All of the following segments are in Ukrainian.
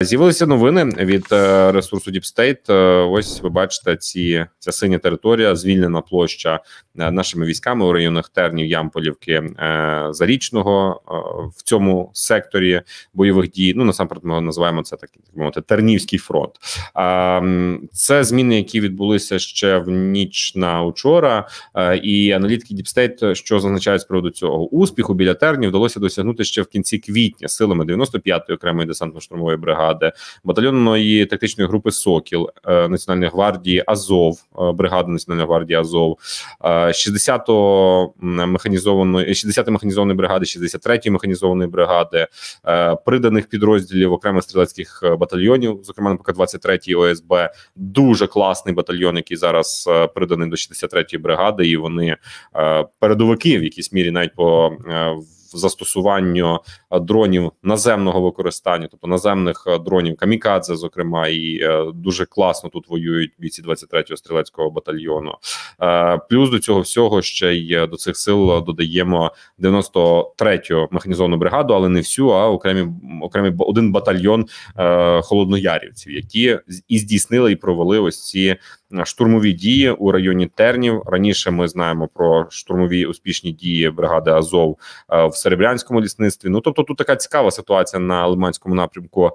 З'явилися новини від е, ресурсу Deep State. Е, ось ви бачите, ці ця синя територія, звільнена площа е, нашими військами у районах Тернів, Ямполівки, Зарічного в цьому секторі бойових дій. Ну насамперед ми називаємо це так, так мовити Тернівський фронт. Це зміни, які відбулися ще в ніч на учора. І аналітики Deep State, що зазначають з приводу цього успіху біля тернів, вдалося досягнути ще в кінці квітня силами 95-ї окремої десантно-штурмової бригади бригади, батальйонної тактичної групи Сокіл е, Національної гвардії Азов, е, бригади Національної гвардії Азов, 60 е, механізованої 60 механізованої бригади, 63-ї механізованої бригади, приданих підрозділів окремих стрілецьких батальйонів, зокрема наприклад 23 ОСБ. Дуже класний батальйон, який зараз приданий до 63-ї бригади, і вони передовики в якійсь мірі навіть по застосуванню е, дронів наземного використання, тобто наземних е, дронів камікадзе, зокрема, і е, дуже класно тут воюють бійці 23-го стрілецького батальйону. Плюс до цього всього ще й до цих сил додаємо 93-ю механізовану бригаду, але не всю, а окремі окремі один батальйон холодноярівців, які і здійснили і провели ось ці Е, штурмові дії у районі Тернів. Раніше ми знаємо про штурмові успішні дії бригади Азов е, в Серебрянському лісництві. Ну тобто, тут така цікава ситуація на Лиманському напрямку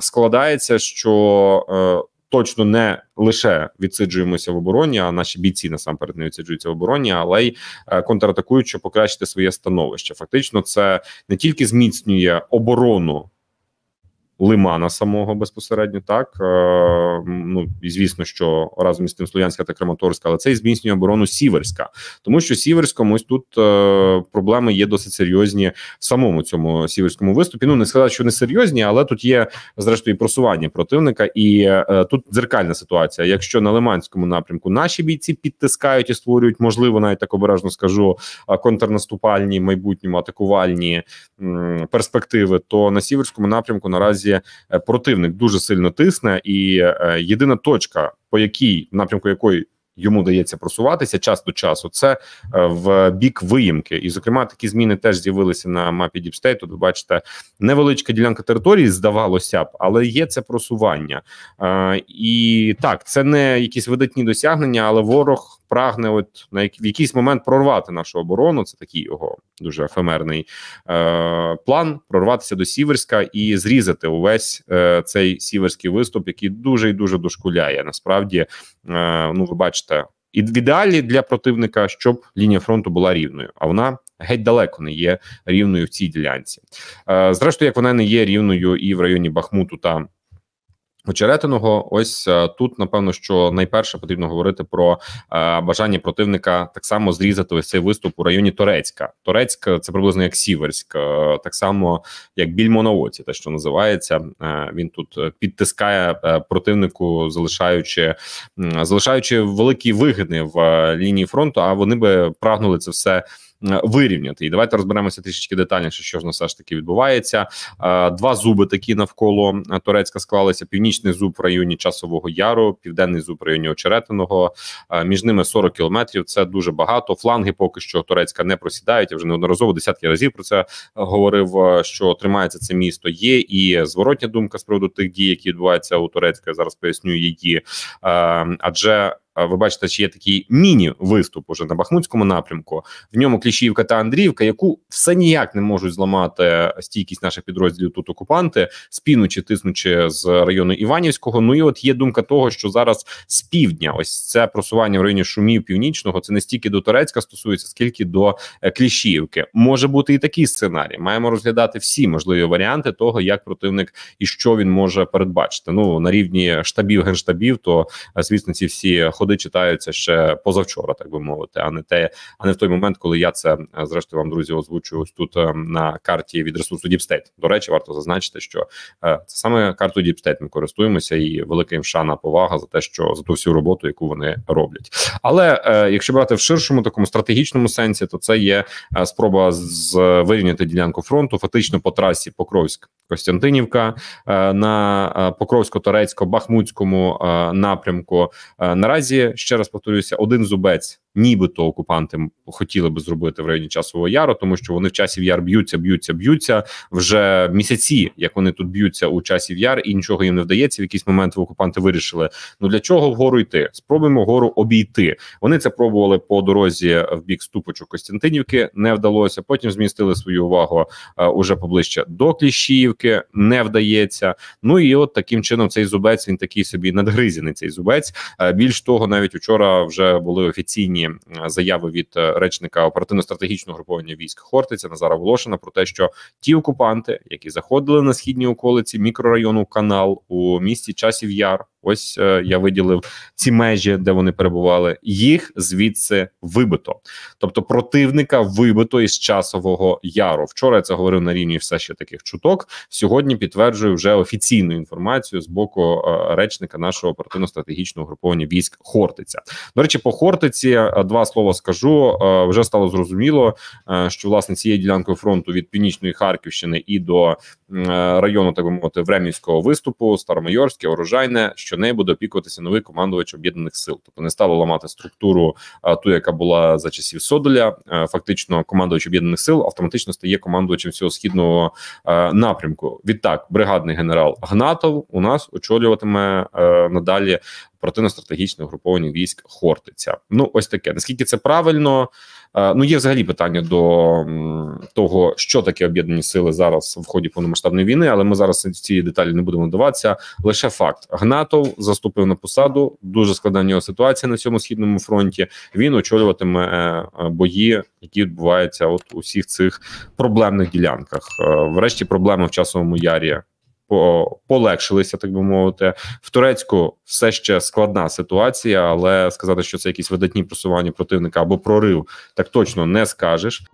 складається, що е, Точно не лише відсиджуємося в обороні, а наші бійці насамперед не відсиджуються в обороні, але й контратакують, щоб покращити своє становище. Фактично, це не тільки зміцнює оборону Лимана самого безпосередньо так е, ну і звісно, що разом із тим Слов'янська та Краматорська, але це і зміцнює оборону Сіверська, тому що Сіверському ось тут е, проблеми є досить серйозні в самому цьому сіверському виступі. Ну не сказати, що не серйозні, але тут є зрештою просування противника, і е, тут дзеркальна ситуація. Якщо на Лиманському напрямку наші бійці підтискають і створюють, можливо, навіть так обережно скажу е, контрнаступальні майбутньому атакувальні м, перспективи, то на сіверському напрямку наразі наразі е, противник дуже сильно тисне, і е, єдина точка, по якій напрямку якої йому дається просуватися час до часу, це е, в бік виїмки. І, зокрема, такі зміни теж з'явилися на мапі Діпстейту. Ви бачите, невеличка ділянка території здавалося б, але є це просування. І так, це не якісь видатні досягнення, але ворог прагне, от на як в якийсь момент прорвати нашу оборону. Це такий його дуже ефемерний е, план прорватися до Сіверська і зрізати увесь е, цей сіверський виступ, який дуже і дуже дошкуляє. Насправді, е, ну ви бачите, і в ідеалі для противника, щоб лінія фронту була рівною, а вона. Геть далеко не є рівною в цій ділянці, е, зрештою, як вона не є рівною і в районі Бахмуту та Очеретиного, ось е, тут напевно, що найперше потрібно говорити про е, бажання противника так само зрізати ось цей виступ у районі Торецька. Торецьк це приблизно як Сіверськ, е, так само як більмо на оці. те, що називається. Е, він тут е, підтискає е, противнику, залишаючи залишаючи великі вигини в лінії фронту. А вони би прагнули це все. Е, вирівняти. І давайте розберемося трішечки детальніше, що ж на все ж таки відбувається. Е, два зуби такі навколо е, Турецька склалися: північний зуб в районі Часового Яру, південний зуб в районі Очеретиного. Між ними 40 кілометрів. Це дуже багато. Фланги поки що Турецька не просідають. Я вже неодноразово десятки разів про це говорив. Що тримається це місто? Є і зворотня думка з приводу тих дій, які відбуваються у Турецька. зараз поясню її, адже ви бачите, що є такий міні-виступ уже на Бахмутському напрямку. В ньому Кліщівка та Андріївка, яку все ніяк не можуть зламати стійкість наших підрозділів тут окупанти, спінучи, тиснучи з району Іванівського. Ну і от є думка того, що зараз з півдня ось це просування в районі Шумів Північного. Це не стільки до Турецька стосується, скільки до е, Кліщівки. Може бути і такий сценарій. Маємо розглядати всі можливі варіанти того, як противник і що він може передбачити. Ну на рівні штабів генштабів, то е, звісно, ці всі ходи ходи читаються ще позавчора, так би мовити, а не те, а не в той момент, коли я це е, зрештою вам друзі озвучу ось тут е, на карті від ресурсу Діпстейт. До речі, варто зазначити, що е, це саме карту Діпстейт ми користуємося, і велика їм шана повага за те, що за ту всю роботу, яку вони роблять. Але якщо брати в ширшому такому стратегічному сенсі, то це є спроба з вирівняти ділянку фронту, фактично по трасі Покровськ. Костянтинівка на Покровсько-Торецько-Бахмутському напрямку наразі ще раз повторюся, один зубець нібито окупанти хотіли би зробити в районі часового яру, тому що вони в часів яр б'ються, б'ються, б'ються вже місяці, як вони тут б'ються у часів яр, і нічого їм не вдається. В якийсь момент окупанти вирішили. Ну для чого вгору йти? Спробуємо гору обійти. Вони це пробували по дорозі в бік ступочок Костянтинівки, не вдалося. Потім змістили свою увагу а, е, уже поближче до Кліщіївки, не вдається. Ну і от таким чином цей зубець він такий собі надгризяний. Цей зубець. А, е, більш того, навіть учора вже були офіційні офіційні заяви від е, речника оперативно-стратегічного груповання військ Хортиця Назара Волошина про те, що ті окупанти, які заходили на східні околиці мікрорайону Канал у місті Часів Яр. Ось е, я виділив ці межі, де вони перебували. Їх звідси вибито. Тобто противника вибито із часового яру. Вчора я це говорив на рівні все ще таких чуток. Сьогодні підтверджую вже офіційну інформацію з боку е, речника нашого оперативно-стратегічного груповання військ Хортиця. До речі, по Хортиці е, два слова скажу. вже стало зрозуміло, що власне цією ділянкою фронту від північної Харківщини і до району так би мовити Времівського виступу, Старомайорське, Орожайне що нею буде опікуватися новий командувач об'єднаних сил, тобто не стало ламати структуру А ту, яка була за часів Содоля. Фактично, командувач об'єднаних сил автоматично стає командувачем всього східного напрямку. Відтак, бригадний генерал Гнатов у нас очолюватиме надалі противно стратегічне угруповання військ Хортиця. Ну ось таке наскільки це правильно. Е, ну є взагалі питання до того, що таке об'єднані сили зараз в ході повномасштабної війни, але ми зараз в ці деталі не будемо даватися. Лише факт Гнатов заступив на посаду. Дуже складна нього ситуація на цьому східному фронті. Він очолюватиме е, е, бої, які відбуваються от у всіх цих проблемних ділянках. Врешті проблеми в часовому ярі полегшилися, так би мовити. В Турецьку все ще складна ситуація, але сказати, що це якісь видатні просування противника або прорив, так точно не скажеш.